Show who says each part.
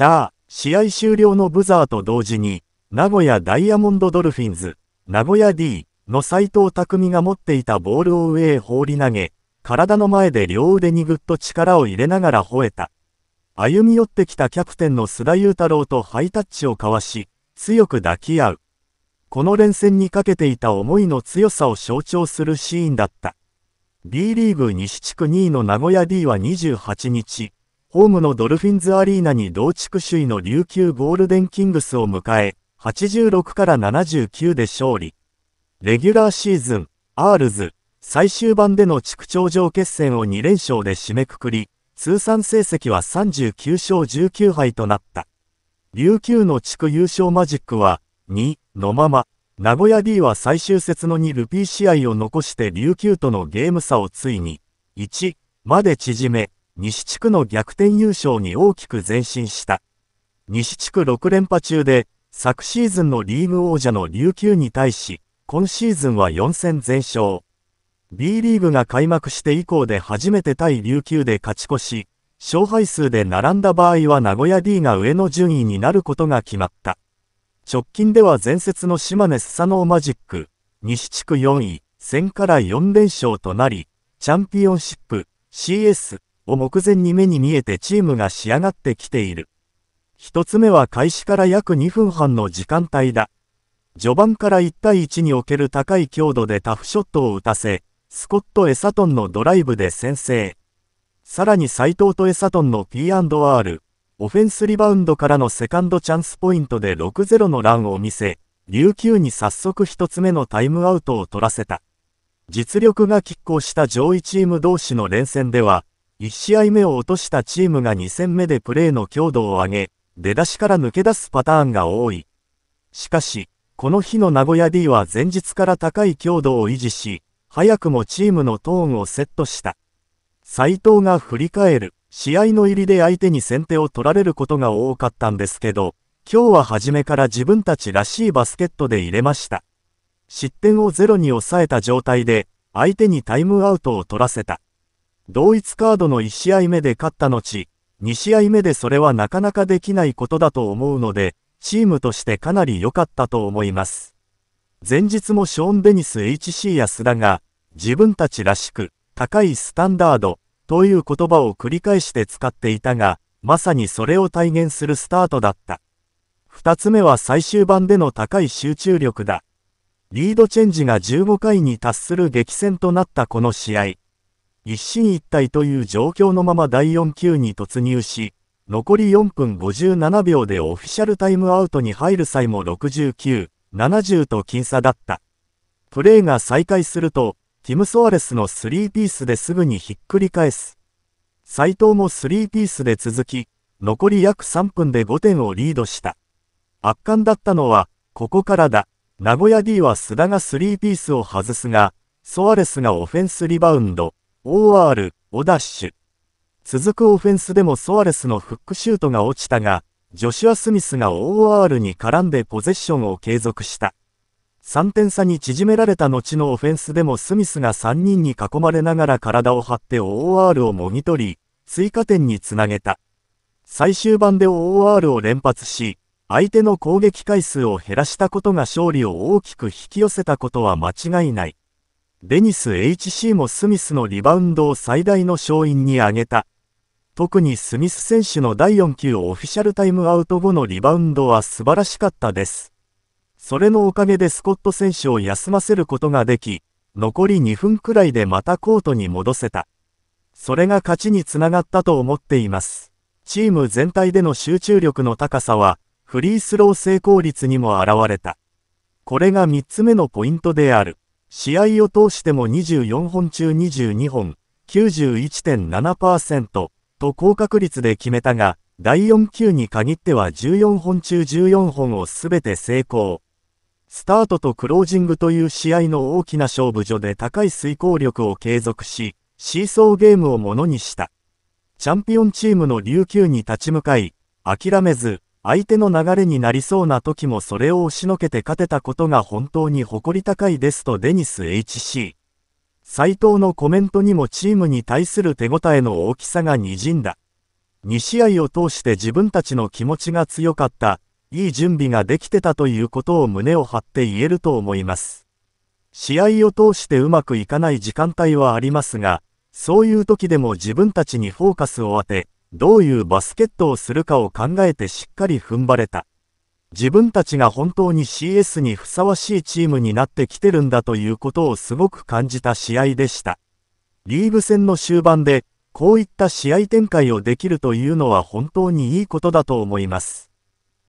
Speaker 1: シャー、試合終了のブザーと同時に、名古屋ダイヤモンドドルフィンズ、名古屋 D の斎藤匠が持っていたボールを上へ放り投げ、体の前で両腕にぐっと力を入れながら吠えた。歩み寄ってきたキャプテンの須田雄太郎とハイタッチを交わし、強く抱き合う。この連戦にかけていた思いの強さを象徴するシーンだった。B リーグ西地区2位の名古屋 D は28日、ホームのドルフィンズアリーナに同地区首位の琉球ゴールデンキングスを迎え、86から79で勝利。レギュラーシーズン、アールズ、最終盤での地区頂上決戦を2連勝で締めくくり、通算成績は39勝19敗となった。琉球の地区優勝マジックは2のまま、名古屋 D は最終節の2ルピー試合を残して琉球とのゲーム差をついに1まで縮め、西地区の逆転優勝に大きく前進した。西地区6連覇中で、昨シーズンのリーグ王者の琉球に対し、今シーズンは4戦全勝。B リーグが開幕して以降で初めて対琉球で勝ち越し、勝敗数で並んだ場合は名古屋 D が上の順位になることが決まった。直近では前節の島根スサノーマジック、西地区4位、戦から4連勝となり、チャンピオンシップ、CS、を目前に目に見えてチームが仕上がってきている。一つ目は開始から約2分半の時間帯だ。序盤から1対1における高い強度でタフショットを打たせ、スコット・エサトンのドライブで先制。さらに斎藤とエサトンの P&R、オフェンスリバウンドからのセカンドチャンスポイントで6-0のランを見せ、琉球に早速1つ目のタイムアウトを取らせた。実力が拮抗した上位チーム同士の連戦では、1試合目を落としたチームが2戦目でプレーの強度を上げ、出だしから抜け出すパターンが多い。しかし、この日の名古屋 D は前日から高い強度を維持し、早くもチームのトーンをセットした。斎藤が振り返る、試合の入りで相手に先手を取られることが多かったんですけど、今日は初めから自分たちらしいバスケットで入れました。失点をゼロに抑えた状態で、相手にタイムアウトを取らせた。同一カードの1試合目で勝った後、2試合目でそれはなかなかできないことだと思うので、チームとしてかなり良かったと思います。前日もショーン・デニス HC 安田が、自分たちらしく、高いスタンダード、という言葉を繰り返して使っていたが、まさにそれを体現するスタートだった。2つ目は最終盤での高い集中力だ。リードチェンジが15回に達する激戦となったこの試合。一進一退という状況のまま第4球に突入し、残り4分57秒でオフィシャルタイムアウトに入る際も69、70と僅差だった。プレーが再開すると、ティム・ソアレスの3ピースですぐにひっくり返す。斎藤も3ピースで続き、残り約3分で5点をリードした。圧巻だったのは、ここからだ。名古屋 D は須田が3ピースを外すが、ソアレスがオフェンスリバウンド、OR、オダッシュ。続くオフェンスでもソアレスのフックシュートが落ちたが、ジョシュア・スミスが OR に絡んでポゼッションを継続した。3点差に縮められた後のオフェンスでもスミスが3人に囲まれながら体を張って OR をもぎ取り、追加点につなげた。最終盤で OR を連発し、相手の攻撃回数を減らしたことが勝利を大きく引き寄せたことは間違いない。デニス・ HC もスミスのリバウンドを最大の勝因に挙げた。特にスミス選手の第4球オフィシャルタイムアウト後のリバウンドは素晴らしかったです。それのおかげでスコット選手を休ませることができ、残り2分くらいでまたコートに戻せた。それが勝ちにつながったと思っています。チーム全体での集中力の高さは、フリースロー成功率にも現れた。これが3つ目のポイントである。試合を通しても24本中22本、91.7%と高確率で決めたが、第4球に限っては14本中14本を全て成功。スタートとクロージングという試合の大きな勝負所で高い遂行力を継続し、シーソーゲームをものにした。チャンピオンチームの琉球に立ち向かい、諦めず、相手の流れになりそうな時もそれを押しのけて勝てたことが本当に誇り高いですとデニス HC。斎藤のコメントにもチームに対する手応えの大きさがにじんだ。2試合を通して自分たちの気持ちが強かった、いい準備ができてたということを胸を張って言えると思います。試合を通してうまくいかない時間帯はありますが、そういう時でも自分たちにフォーカスを当て、どういうバスケットをするかを考えてしっかり踏ん張れた。自分たちが本当に CS にふさわしいチームになってきてるんだということをすごく感じた試合でした。リーグ戦の終盤で、こういった試合展開をできるというのは本当にいいことだと思います。